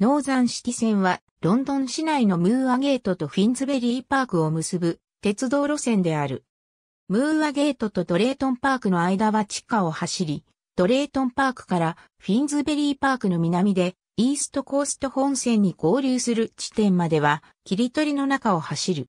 ノーザンシティ線は、ロンドン市内のムーアゲートとフィンズベリーパークを結ぶ鉄道路線である。ムーアゲートとドレートンパークの間は地下を走り、ドレートンパークからフィンズベリーパークの南でイーストコースト本線に合流する地点までは切り取りの中を走る。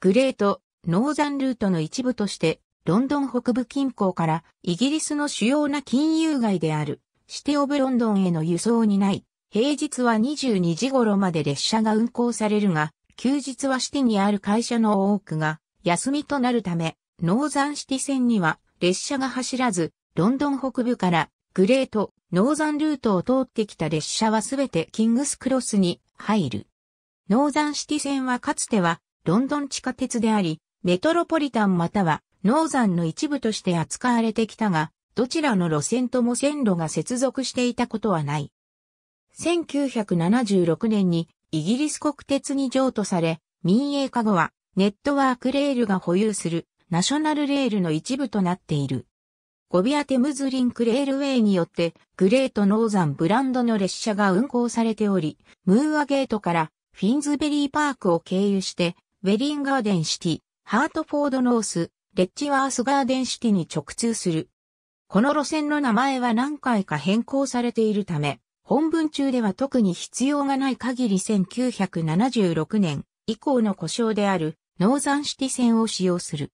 グレート、ノーザンルートの一部としてロンドン北部近郊からイギリスの主要な金融街であるシティオブロンドンへの輸送にない、平日は22時頃まで列車が運行されるが、休日はシティにある会社の多くが休みとなるため、ノーザンシティ線には列車が走らず、ロンドン北部からグレート、ノーザンルートを通ってきた列車はすべてキングスクロスに入る。ノーザンシティ線はかつてはロンドン地下鉄であり、メトロポリタンまたはノーザンの一部として扱われてきたが、どちらの路線とも線路が接続していたことはない。1976年にイギリス国鉄に譲渡され、民営化後はネットワークレールが保有するナショナルレールの一部となっている。ゴビアテムズリンクレールウェイによってグレートノーザンブランドの列車が運行されており、ムーアゲートからフィンズベリーパークを経由してウェリンガーデンシティ、ハートフォードノース、レッジワースガーデンシティに直通する。この路線の名前は何回か変更されているため、本文中では特に必要がない限り1976年以降の故障であるノーザンシティ線を使用する。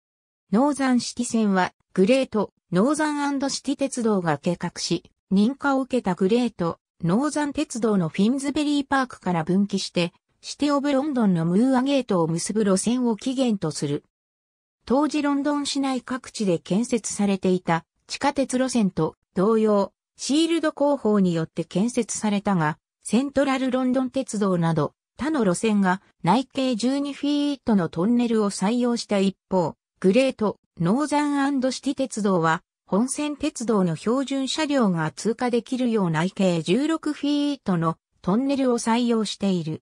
ノーザンシティ線はグレートノーザンシティ鉄道が計画し、認可を受けたグレートノーザン鉄道のフィンズベリーパークから分岐してシティオブロンドンのムーアゲートを結ぶ路線を起源とする。当時ロンドン市内各地で建設されていた地下鉄路線と同様、シールド工法によって建設されたが、セントラルロンドン鉄道など他の路線が内径12フィートのトンネルを採用した一方、グレート、ノーザンシティ鉄道は本線鉄道の標準車両が通過できるよう内径16フィートのトンネルを採用している。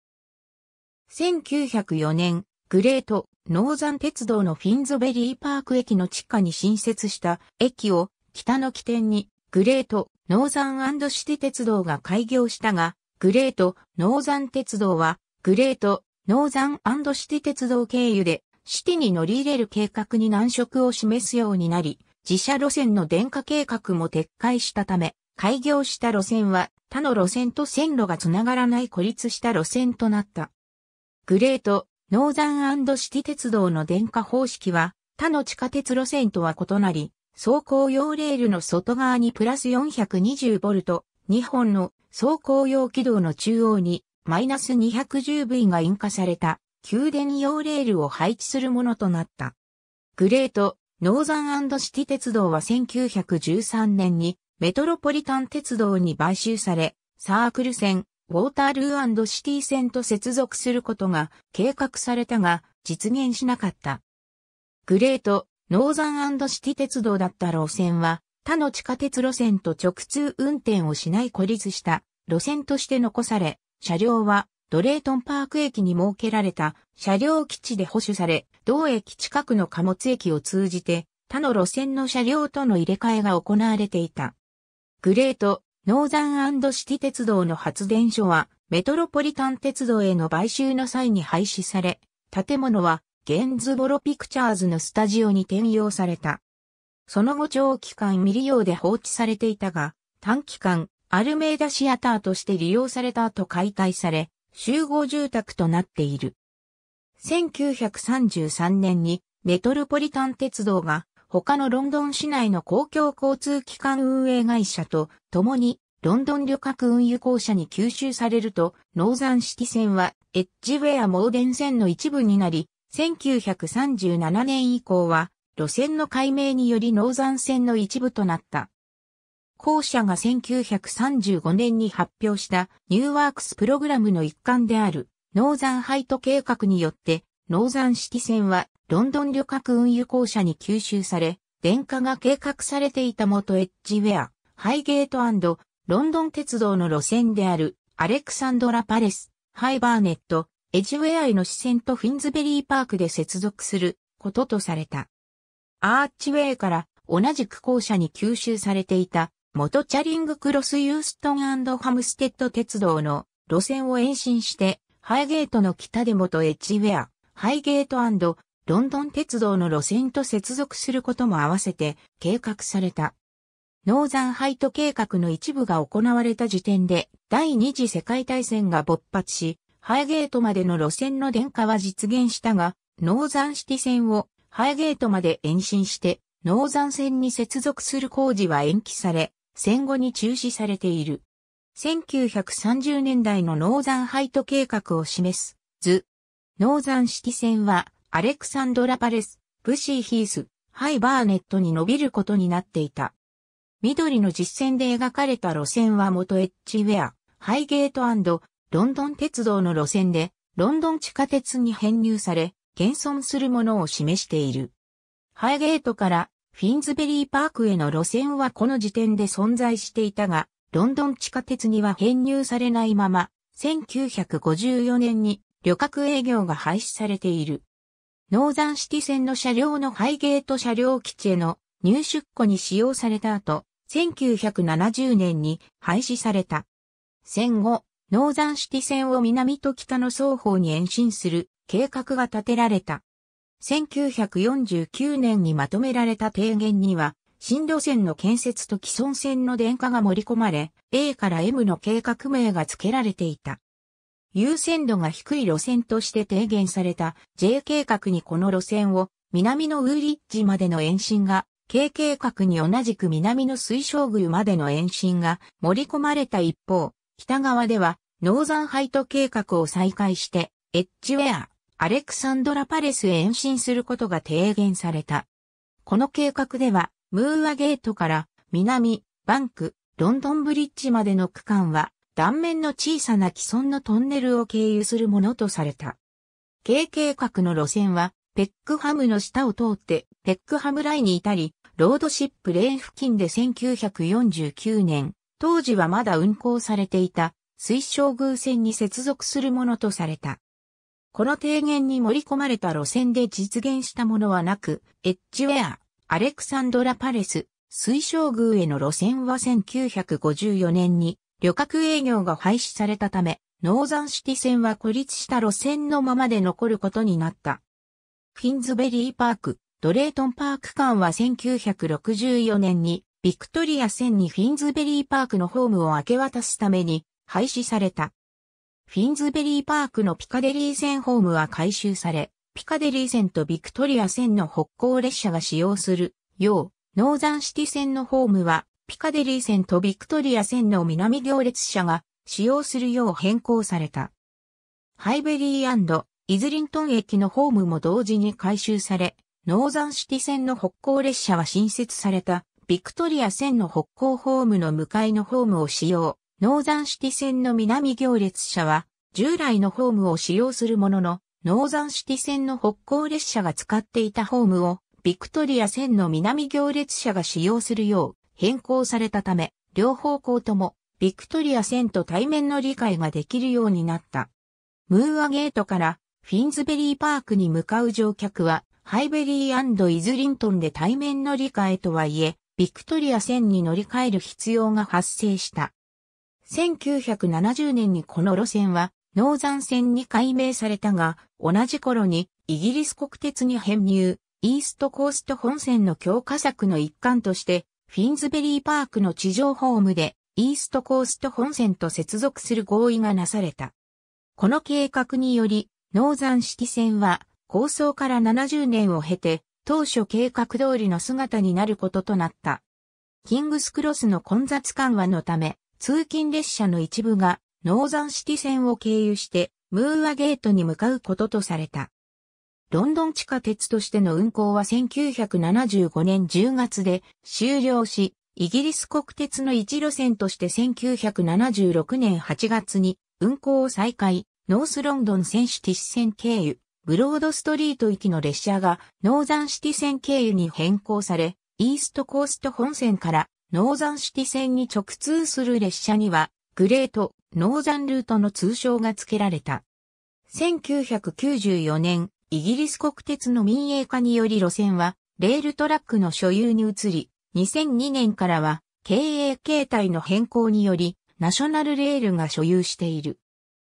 1904年、グレート、ノーザン鉄道のフィンズベリーパーク駅の地下に新設した駅を北の起点にグレート、ノーザンシティ鉄道が開業したが、グレート・ノーザン鉄道は、グレート・ノーザンシティ鉄道経由で、シティに乗り入れる計画に難色を示すようになり、自社路線の電化計画も撤回したため、開業した路線は他の路線と線路がつながらない孤立した路線となった。グレート・ノーザンシティ鉄道の電化方式は他の地下鉄路線とは異なり、走行用レールの外側にプラス 420V、2本の走行用軌道の中央にマイナス 210V が引火された給電用レールを配置するものとなった。グレート、ノーザンシティ鉄道は1913年にメトロポリタン鉄道に買収され、サークル線、ウォータールーシティ線と接続することが計画されたが実現しなかった。グレート、ノーザンシティ鉄道だった路線は、他の地下鉄路線と直通運転をしない孤立した路線として残され、車両はドレートンパーク駅に設けられた車両基地で保守され、同駅近くの貨物駅を通じて他の路線の車両との入れ替えが行われていた。グレート、ノーザンシティ鉄道の発電所はメトロポリタン鉄道への買収の際に廃止され、建物はゲンズボロピクチャーズのスタジオに転用された。その後長期間未利用で放置されていたが、短期間、アルメーダシアターとして利用された後解体され、集合住宅となっている。1933年にメトルポリタン鉄道が他のロンドン市内の公共交通機関運営会社と共にロンドン旅客運輸公社に吸収されると、ノーザン式線はエッジウェアモーデン線の一部になり、1937年以降は、路線の解明により農山線の一部となった。後者が1935年に発表したニューワークスプログラムの一環である農山ハイト計画によって農山式線はロンドン旅客運輸公社に吸収され、電化が計画されていた元エッジウェア、ハイゲートロンドン鉄道の路線であるアレクサンドラ・パレス、ハイバーネット、エジウェアイの支線とフィンズベリーパークで接続することとされた。アーチウェイから同じく校舎に吸収されていた元チャリングクロスユーストンハムステッド鉄道の路線を延伸してハイゲートの北で元エッジウェア、ハイゲートロンドン鉄道の路線と接続することも合わせて計画された。ノーザンハイト計画の一部が行われた時点で第二次世界大戦が勃発し、ハイゲートまでの路線の電化は実現したが、ノーザンシティ線をハイゲートまで延伸して、ノーザン線に接続する工事は延期され、戦後に中止されている。1930年代のノーザンハイト計画を示す図。ノーザンシティ線はアレクサンドラパレス、ブシーヒース、ハイバーネットに伸びることになっていた。緑の実線で描かれた路線は元エッジウェア、ハイゲートロンドン鉄道の路線で、ロンドン地下鉄に編入され、現存するものを示している。ハイゲートからフィンズベリーパークへの路線はこの時点で存在していたが、ロンドン地下鉄には編入されないまま、1954年に旅客営業が廃止されている。ノーザンシティ線の車両のハイゲート車両基地への入出庫に使用された後、1970年に廃止された。戦後、ノーザンシティ線を南と北の双方に延伸する計画が立てられた。1949年にまとめられた提言には、新路線の建設と既存線の電化が盛り込まれ、A から M の計画名が付けられていた。優先度が低い路線として提言された J 計画にこの路線を南のウーリッジまでの延伸が、K 計画に同じく南の水晶宮までの延伸が盛り込まれた一方、北側では、ノーザンハイト計画を再開して、エッジウェア、アレクサンドラパレスへ延伸することが提言された。この計画では、ムーアゲートから南、バンク、ロンドンブリッジまでの区間は、断面の小さな既存のトンネルを経由するものとされた。軽計画の路線は、ペックハムの下を通って、ペックハムライに至り、ロードシップレーン付近で1949年、当時はまだ運行されていた水晶宮線に接続するものとされた。この提言に盛り込まれた路線で実現したものはなく、エッジウェア、アレクサンドラパレス、水晶宮への路線は1954年に旅客営業が廃止されたため、ノーザンシティ線は孤立した路線のままで残ることになった。フィンズベリーパーク、ドレートンパーク間は1964年にビクトリア線にフィンズベリーパークのホームを明け渡すために廃止された。フィンズベリーパークのピカデリー線ホームは改修され、ピカデリー線とビクトリア線の北高列車が使用するよう、ノーザンシティ線のホームは、ピカデリー線とビクトリア線の南行列車が使用するよう変更された。ハイベリーイズリントン駅のホームも同時に改修され、ノーザンシティ線の北高列車は新設されたビクトリア線の北港ホームの向かいのホームを使用。ノーザンシティ線の南行列車は、従来のホームを使用するものの、ノーザンシティ線の北港列車が使っていたホームを、ビクトリア線の南行列車が使用するよう変更されたため、両方向とも、ビクトリア線と対面の理解ができるようになった。ムーアゲートからフィンズベリーパークに向かう乗客は、ハイベリーイズリントンで対面の理解とはいえ、ビクトリア線に乗り換える必要が発生した。1970年にこの路線は、ノーザン線に改名されたが、同じ頃にイギリス国鉄に編入、イーストコースト本線の強化策の一環として、フィンズベリーパークの地上ホームで、イーストコースト本線と接続する合意がなされた。この計画により、ノーザン式線は、構想から70年を経て、当初計画通りの姿になることとなった。キングスクロスの混雑緩和のため、通勤列車の一部がノーザンシティ線を経由してムーアゲートに向かうこととされた。ロンドン地下鉄としての運行は1975年10月で終了し、イギリス国鉄の一路線として1976年8月に運行を再開、ノースロンドンセンシティュ線経由、ブロードストリート行きの列車がノーザンシティ線経由に変更され、イーストコースト本線からノーザンシティ線に直通する列車には、グレート、ノーザンルートの通称が付けられた。1994年、イギリス国鉄の民営化により路線は、レールトラックの所有に移り、2002年からは、経営形態の変更により、ナショナルレールが所有している。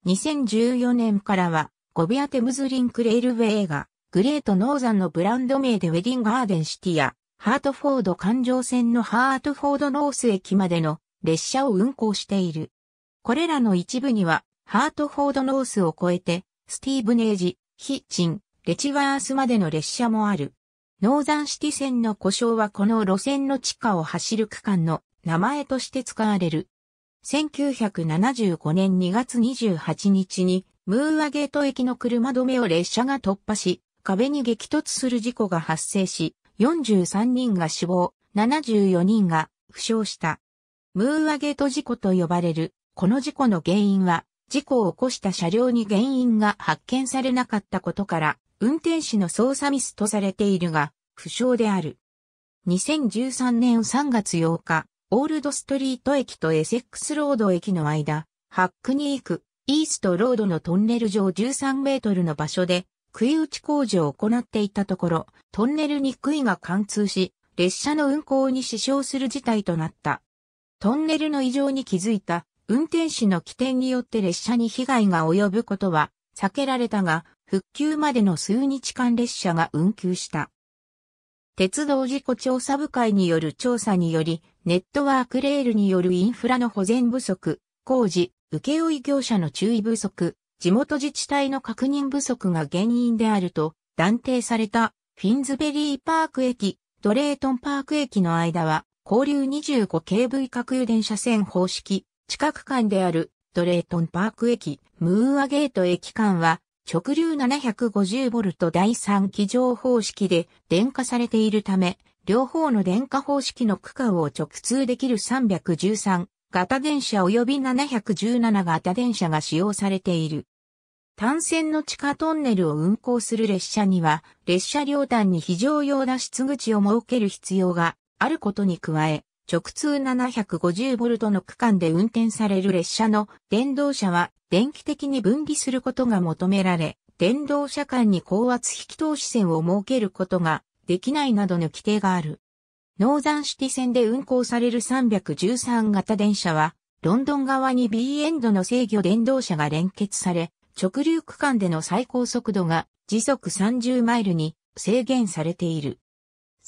2014年からは、ゴビアテムズリンクレイルウェイが、グレートノーザンのブランド名でウェディングガーデンシティや、ハートフォード環状線のハートフォードノース駅までの列車を運行している。これらの一部には、ハートフォードノースを越えて、スティーブネージ、ヒッチン、レチワースまでの列車もある。ノーザンシティ線の故障はこの路線の地下を走る区間の名前として使われる。1975年2月28日にムーアゲート駅の車止めを列車が突破し、壁に激突する事故が発生し、43人が死亡、74人が負傷した。ムーアゲート事故と呼ばれる、この事故の原因は、事故を起こした車両に原因が発見されなかったことから、運転士の操作ミスとされているが、負傷である。2013年3月8日、オールドストリート駅とエセックスロード駅の間、ハックニーく。イーストロードのトンネル上13メートルの場所で、杭打ち工事を行っていたところ、トンネルに杭が貫通し、列車の運行に支障する事態となった。トンネルの異常に気づいた運転士の起点によって列車に被害が及ぶことは避けられたが、復旧までの数日間列車が運休した。鉄道事故調査部会による調査により、ネットワークレールによるインフラの保全不足、工事、請負業者の注意不足、地元自治体の確認不足が原因であると断定されたフィンズベリーパーク駅、ドレートンパーク駅の間は、交流25 k V 各油電車線方式、近く間であるドレートンパーク駅、ムーアゲート駅間は、直流 750V 第3機乗方式で電化されているため、両方の電化方式の区間を直通できる313型電車及び717型電車が使用されている。単線の地下トンネルを運行する列車には、列車両端に非常用脱出口を設ける必要があることに加え、直通 750V の区間で運転される列車の電動車は電気的に分離することが求められ、電動車間に高圧引き通し線を設けることができないなどの規定がある。ノーザンシティ線で運行される313型電車は、ロンドン側に B エンドの制御電動車が連結され、直流区間での最高速度が時速30マイルに制限されている。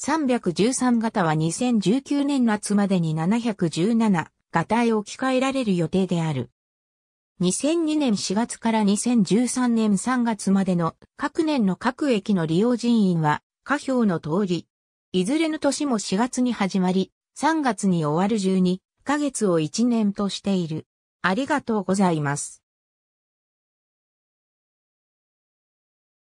313型は2019年夏までに717型へ置き換えられる予定である。2002年4月から2013年3月までの各年の各駅の利用人員は、下表の通り、いずれの年も4月に始まり、3月に終わる12ヶ月を1年としている。ありがとうございます。